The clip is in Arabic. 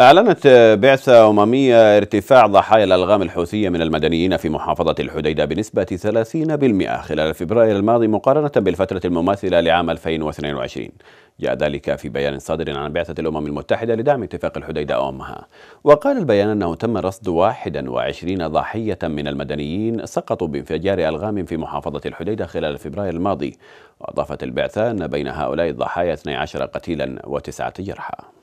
أعلنت بعثة أممية ارتفاع ضحايا الألغام الحوثية من المدنيين في محافظة الحديدة بنسبة 30% خلال فبراير الماضي مقارنة بالفترة المماثلة لعام 2022 جاء ذلك في بيان صادر عن بعثة الأمم المتحدة لدعم اتفاق الحديدة أمها وقال البيان أنه تم رصد 21 ضحية من المدنيين سقطوا بانفجار ألغام في محافظة الحديدة خلال فبراير الماضي وأضافت البعثة أن بين هؤلاء الضحايا 12 قتيلا وتسعة جرحى